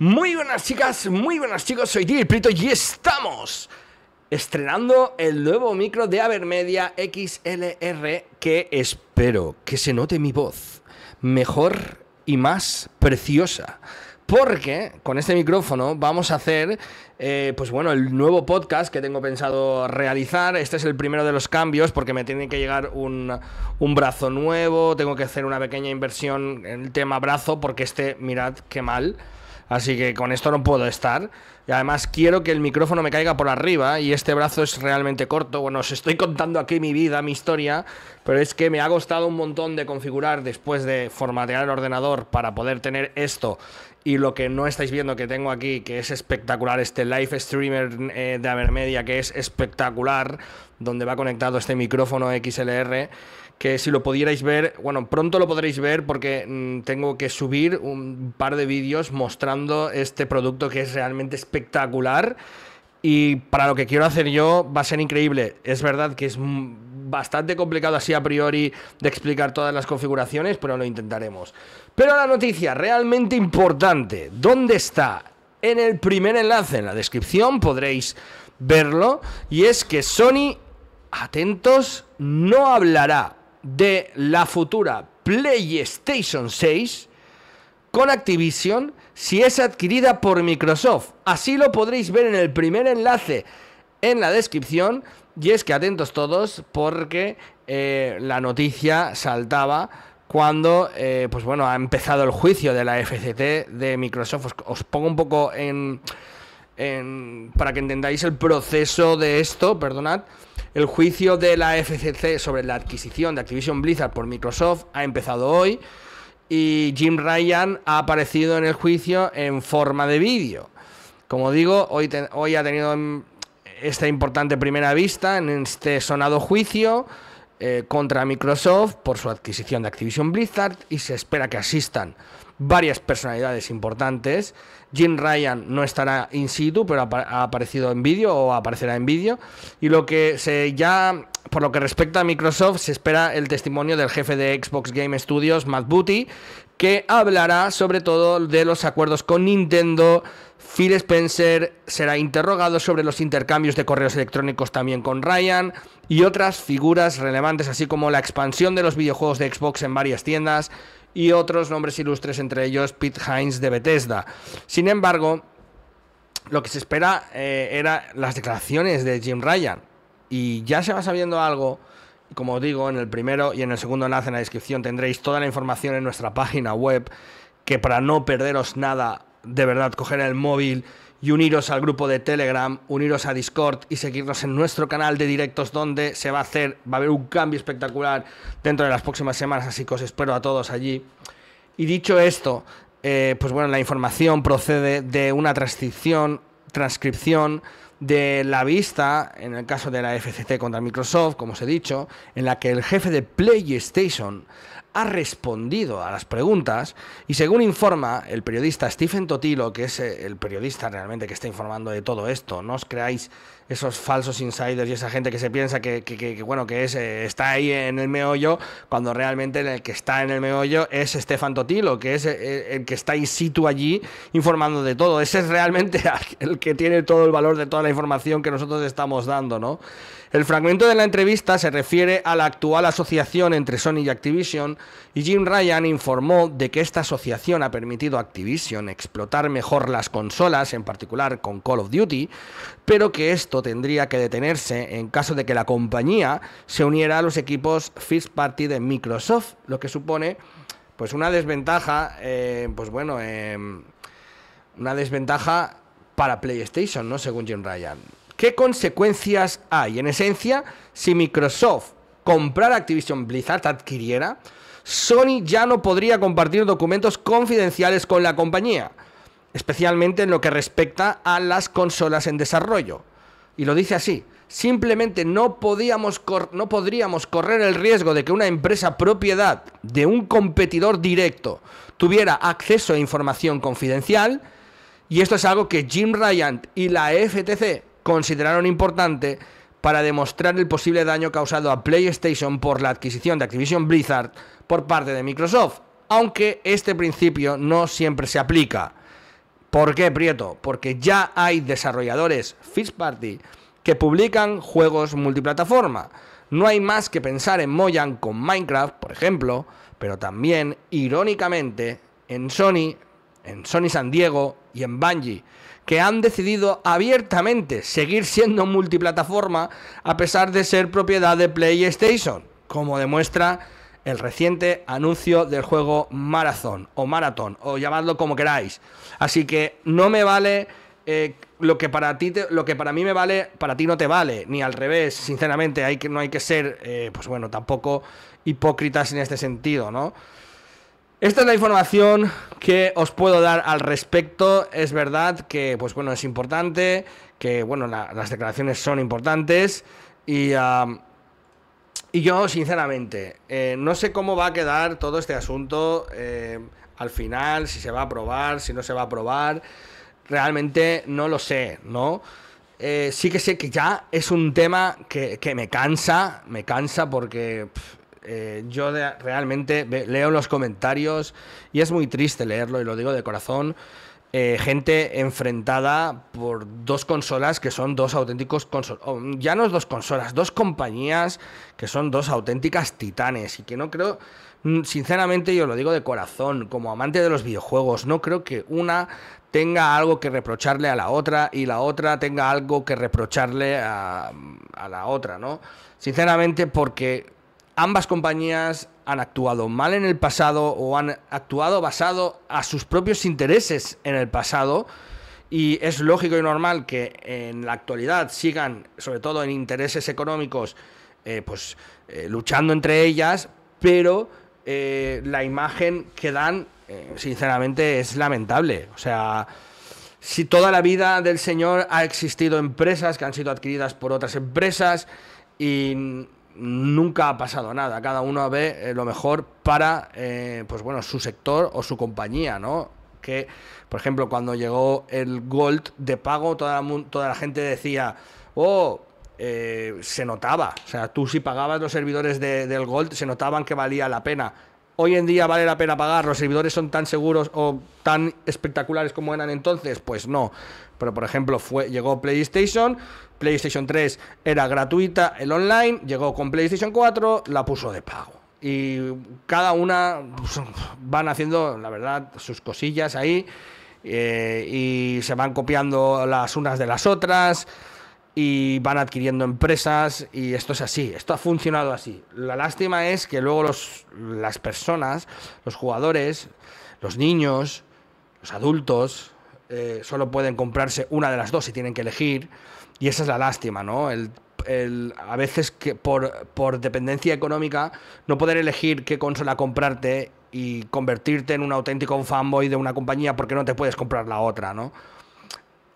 Muy buenas chicas, muy buenas chicos, soy Dilprito Prito y estamos estrenando el nuevo micro de Avermedia XLR que espero que se note mi voz mejor y más preciosa. Porque con este micrófono vamos a hacer, eh, pues bueno, el nuevo podcast que tengo pensado realizar. Este es el primero de los cambios porque me tiene que llegar un, un brazo nuevo, tengo que hacer una pequeña inversión en el tema brazo porque este, mirad qué mal. Así que con esto no puedo estar. Y además quiero que el micrófono me caiga por arriba y este brazo es realmente corto. Bueno, os estoy contando aquí mi vida, mi historia, pero es que me ha costado un montón de configurar después de formatear el ordenador para poder tener esto y lo que no estáis viendo que tengo aquí, que es espectacular, este live streamer eh, de Avermedia, que es espectacular, donde va conectado este micrófono XLR que si lo pudierais ver, bueno, pronto lo podréis ver porque mm, tengo que subir un par de vídeos mostrando este producto que es realmente espectacular y para lo que quiero hacer yo va a ser increíble. Es verdad que es mm, bastante complicado así a priori de explicar todas las configuraciones, pero lo intentaremos. Pero la noticia realmente importante, ¿dónde está? En el primer enlace, en la descripción, podréis verlo. Y es que Sony, atentos, no hablará de la futura PlayStation 6 con Activision si es adquirida por Microsoft. Así lo podréis ver en el primer enlace en la descripción y es que atentos todos porque eh, la noticia saltaba cuando eh, pues bueno, ha empezado el juicio de la FCT de Microsoft. Os, pongo un poco en, para que entendáis el proceso de esto, perdonad. El juicio de la FCC sobre la adquisición de Activision Blizzard por Microsoft ha empezado hoy y Jim Ryan ha aparecido en el juicio en forma de vídeo. Como digo, hoy, hoy ha tenido esta importante primera vista en este sonado juicio eh, contra Microsoft por su adquisición de Activision Blizzard y se espera que asistan varias personalidades importantes. Jim Ryan no estará in situ, pero ha aparecido en vídeo o aparecerá en vídeo. Y lo que se ya por lo que respecta a Microsoft, se espera el testimonio del jefe de Xbox Game Studios, Matt Booty, que hablará sobre todo de los acuerdos con Nintendo. Phil Spencer será interrogado sobre los intercambios de correos electrónicos también con Ryan y otras figuras relevantes, así como la expansión de los videojuegos de Xbox en varias tiendas y otros nombres ilustres, entre ellos Pete Hines de Bethesda. Sin embargo, lo que se espera eh, era eran las declaraciones de Jim Ryan y ya se va sabiendo algo, como os digo, en el primero y en el segundo enlace en la descripción tendréis toda la información en nuestra página web, que para no perderos nada, de verdad, coger el móvil y uniros al grupo de Telegram, uniros a Discord y seguirnos en nuestro canal de directos donde se va a hacer, va a haber un cambio espectacular dentro de las próximas semanas, así que os espero a todos allí. Y dicho esto, eh, pues bueno, la información procede de una transcripción transcripción de la vista, en el caso de la FCC contra Microsoft, como os he dicho, en la que el jefe de PlayStation ha respondido a las preguntas y según informa el periodista Stephen Totilo, que es eh, el periodista realmente que está informando de todo esto, no os creáis esos falsos insiders y esa gente que se piensa que, bueno, que es, eh, está ahí en el meollo, cuando realmente el que está en el meollo es Stefan Totilo, que es el, eh, el que está in situ allí informando de todo. Ese es realmente el que tiene todo el valor de toda la información que nosotros estamos dando, ¿no? El fragmento de la entrevista se refiere a la actual asociación entre Sony y Activision, y Jim Ryan informó de que esta asociación ha permitido a Activision explotar mejor las consolas, en particular con Call of Duty, pero que esto tendría que detenerse en caso de que la compañía se uniera a los equipos First Party de Microsoft, lo que supone pues una desventaja, eh, pues bueno, em, una desventaja para PlayStation, ¿no? Según Jim Ryan. ¿Qué consecuencias hay? En esencia, si Microsoft comprara Activision Blizzard, adquiriera, Sony ya no podría compartir documentos confidenciales con la compañía, especialmente en lo que respecta a las consolas en desarrollo. Y lo dice así, simplemente no, podíamos no podríamos correr el riesgo de que una empresa propiedad de un competidor directo tuviera acceso a información confidencial, y esto es algo que Jim Ryan y la FTC consideraron importante para demostrar el posible daño causado a PlayStation por la adquisición de Activision Blizzard por parte de Microsoft, aunque este principio no siempre se aplica. ¿Por qué, Prieto? Porque ya hay desarrolladores First Party que publican juegos multiplataforma. No hay más que pensar en Mojang con Minecraft, por ejemplo, pero también, irónicamente, en Sony, en Sony San Diego y en Bungie, que han decidido abiertamente seguir siendo multiplataforma a pesar de ser propiedad de PlayStation, como demuestra el reciente anuncio del juego Marathon o Marathon o llamadlo como queráis. Así que no me vale eh, lo que para ti lo que para mí me vale para ti no te vale ni al revés. Sinceramente hay que, no hay que ser eh, pues bueno tampoco hipócritas en este sentido, ¿no? Esta es la información que os puedo dar al respecto. Es verdad que, pues bueno, es importante, que bueno, las declaraciones son importantes y, yo, sinceramente, eh, no sé cómo va a quedar todo este asunto eh, al final, si se va a aprobar, si no se va a aprobar. Realmente no lo sé, ¿no? Eh, sí que sé que ya es un tema que, me cansa, me cansa porque... Eh, yo realmente leo los comentarios y es muy triste leerlo, y lo digo de corazón. Eh, gente enfrentada por dos consolas que son dos auténticos consolas, ya no es dos consolas, dos compañías que son dos auténticas titanes y que no creo, mm, sinceramente yo lo digo de corazón, como amante de los videojuegos, no creo que una tenga algo que reprocharle a la otra y la otra tenga algo que reprocharle a, a la otra, ¿no? Sinceramente porque ambas compañías han actuado mal en el pasado o han actuado basado a sus propios intereses en el pasado. Y es lógico y normal que en la actualidad sigan, sobre todo en intereses económicos, eh, pues eh, luchando entre ellas, pero eh, la imagen que dan, sinceramente, es lamentable. O sea, si toda la vida del señor ha existido empresas que han sido adquiridas por otras empresas y nunca ha pasado nada. Cada uno ve eh, lo mejor para, eh, pues bueno, su sector o su compañía, ¿no? Que, por ejemplo, cuando llegó el Gold de pago, toda la, toda la gente decía, oh, eh, se notaba. O sea, tú si pagabas los servidores del Gold, se notaban que valía la pena hoy en día vale la pena pagar, los servidores son tan seguros o tan espectaculares como eran entonces, pues no. Pero por ejemplo, fue, llegó PlayStation, PlayStation 3 era gratuita el online, llegó con PlayStation 4, la puso de pago. Y cada una pues, van haciendo, la verdad, sus cosillas ahí eh, y se van copiando las unas de las otras y van adquiriendo empresas y esto es así, esto ha funcionado así. La lástima es que luego los, las personas, los jugadores, los niños, los adultos, eh, solo pueden comprarse una de las dos y tienen que elegir y esa es la lástima, ¿no? a veces que por, por dependencia económica no poder elegir qué consola comprarte y convertirte en un auténtico fanboy de una compañía porque no te puedes comprar la otra, ¿no?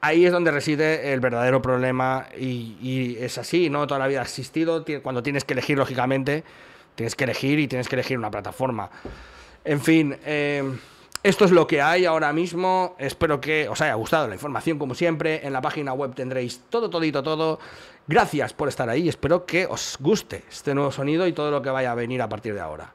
ahí es donde reside el verdadero problema y, es así, ¿no? Toda la vida ha existido, cuando tienes que elegir, lógicamente, tienes que elegir y tienes que elegir una plataforma. En fin, eh, esto es lo que hay ahora mismo, espero que os haya gustado la información como siempre, en la página web tendréis todo, todito, todo. Gracias por estar ahí, espero que os guste este nuevo sonido y todo lo que vaya a venir a partir de ahora.